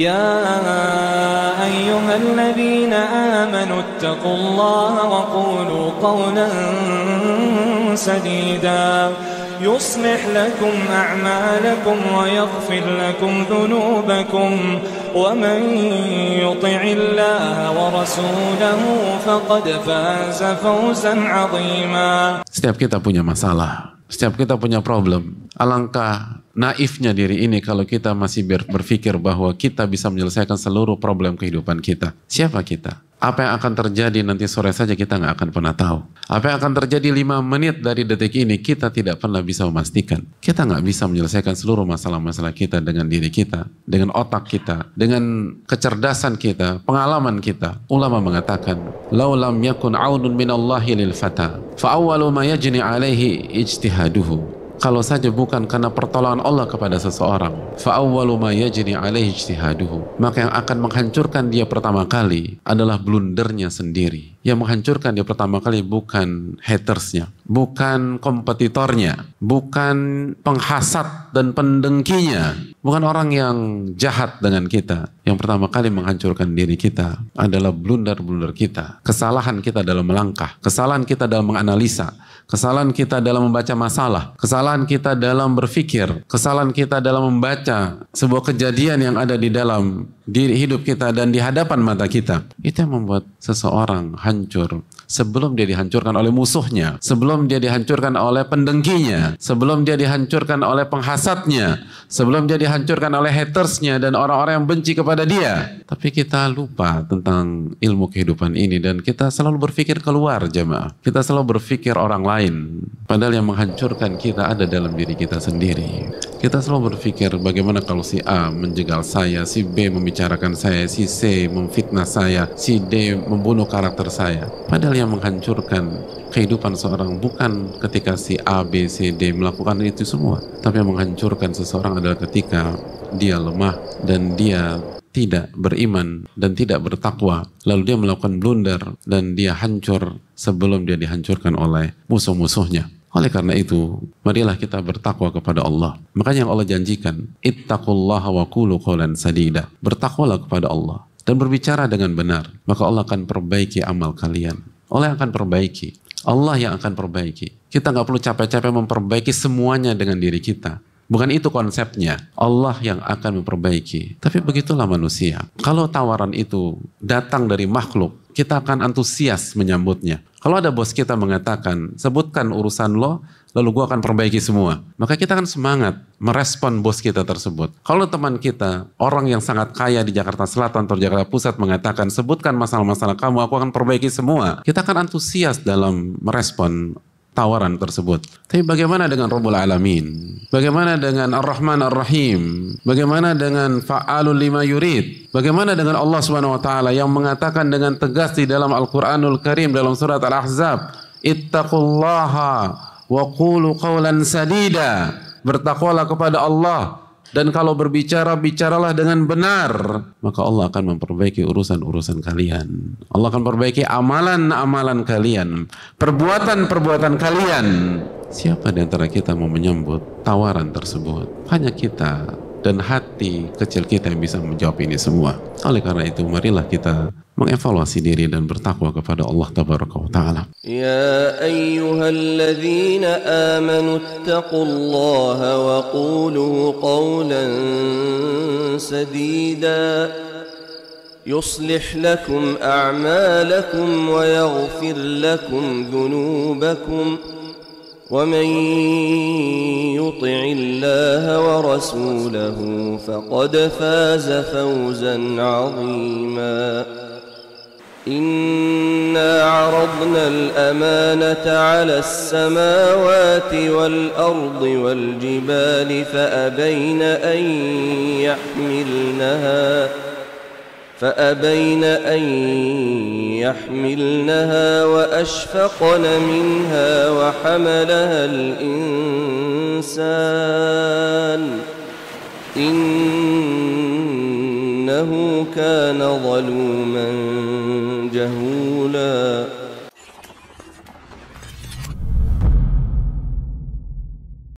يا أيها الذين آمنوا اتقوا الله وقولوا قولا سديدا يصلح لكم أعمالكم ويغفر لكم ذنوبكم ومن يطع الله ورسوله فقد فاز فوزا عظيما Setiap kita punya masalah, setiap kita punya problem. Alangkah naifnya diri ini kalau kita masih berpikir bahwa kita bisa menyelesaikan seluruh problem kehidupan kita. Siapa kita? Apa yang akan terjadi nanti sore saja kita nggak akan pernah tahu. Apa yang akan terjadi lima menit dari detik ini kita tidak pernah bisa memastikan. Kita nggak bisa menyelesaikan seluruh masalah-masalah kita dengan diri kita, dengan otak kita, dengan kecerdasan kita, pengalaman kita. Ulama mengatakan, "Laulam yakun aunun min Allahi lil fata, fa awwalu ma yajni alaihi ijtihaduhu." kalau saja bukan karena pertolongan Allah kepada seseorang maka yang akan menghancurkan dia pertama kali adalah blundernya sendiri yang menghancurkan dia pertama kali bukan hatersnya, bukan kompetitornya, bukan penghasat dan pendengkinya, bukan orang yang jahat dengan kita. Yang pertama kali menghancurkan diri kita adalah blunder-blunder kita, kesalahan kita dalam melangkah, kesalahan kita dalam menganalisa, kesalahan kita dalam membaca masalah, kesalahan kita dalam berpikir, kesalahan kita dalam membaca sebuah kejadian yang ada di dalam di hidup kita dan di hadapan mata kita itu yang membuat seseorang hancur sebelum dia dihancurkan oleh musuhnya sebelum dia dihancurkan oleh pendengkinya sebelum dia dihancurkan oleh penghasatnya sebelum dia dihancurkan oleh hatersnya dan orang-orang yang benci kepada dia tapi kita lupa tentang ilmu kehidupan ini dan kita selalu berpikir keluar jemaah kita selalu berpikir orang lain padahal yang menghancurkan kita ada dalam diri kita sendiri kita selalu berpikir bagaimana kalau si A menjegal saya, si B membicarakan saya, si C memfitnah saya, si D membunuh karakter saya. Padahal yang menghancurkan kehidupan seorang bukan ketika si A, B, C, D melakukan itu semua, tapi yang menghancurkan seseorang adalah ketika dia lemah dan dia tidak beriman dan tidak bertakwa, lalu dia melakukan blunder dan dia hancur sebelum dia dihancurkan oleh musuh-musuhnya. Oleh karena itu, marilah kita bertakwa kepada Allah. Makanya Allah janjikan, ittaqullaha wa qulu qawlan sadida. Bertakwalah kepada Allah dan berbicara dengan benar, maka Allah akan perbaiki amal kalian. Allah yang akan perbaiki. Allah yang akan perbaiki. Kita nggak perlu capek-capek memperbaiki semuanya dengan diri kita. Bukan itu konsepnya. Allah yang akan memperbaiki. Tapi begitulah manusia. Kalau tawaran itu datang dari makhluk, kita akan antusias menyambutnya. Kalau ada bos kita mengatakan, sebutkan urusan lo, lalu gue akan perbaiki semua. Maka kita akan semangat merespon bos kita tersebut. Kalau teman kita, orang yang sangat kaya di Jakarta Selatan atau Jakarta Pusat mengatakan, sebutkan masalah-masalah kamu, aku akan perbaiki semua. Kita akan antusias dalam merespon tawaran tersebut. Tapi bagaimana dengan Rabbul Alamin? Bagaimana dengan Ar-Rahman Ar-Rahim? Bagaimana dengan Fa'alul Lima Yurid? Bagaimana dengan Allah Subhanahu wa taala yang mengatakan dengan tegas di dalam Al-Qur'anul Karim dalam surat Al-Ahzab, "Ittaqullaha wa qulu qawlan sadida." Bertakwalah kepada Allah dan kalau berbicara, bicaralah dengan benar. Maka Allah akan memperbaiki urusan-urusan kalian. Allah akan perbaiki amalan-amalan kalian. Perbuatan-perbuatan kalian. Siapa di antara kita mau menyambut tawaran tersebut? Hanya kita dan hati kecil kita yang bisa menjawab ini semua. Oleh karena itu marilah kita mengevaluasi diri dan bertakwa kepada Allah Tabaraka taala. Ya ayyuhalladzina amanu attaqullaha wa qulu qawlan sadida lakum a'malakum wa yaghfir lakum ذنوبكم ومن يطع الله ورسوله فقد فاز فوزا عظيما انا عرضنا الامانه على السماوات والارض والجبال فابين ان يحملنها فأبين أن يحملنها وأشفقن منها وحملها الإنسان إنه كان ظلوما جهولاً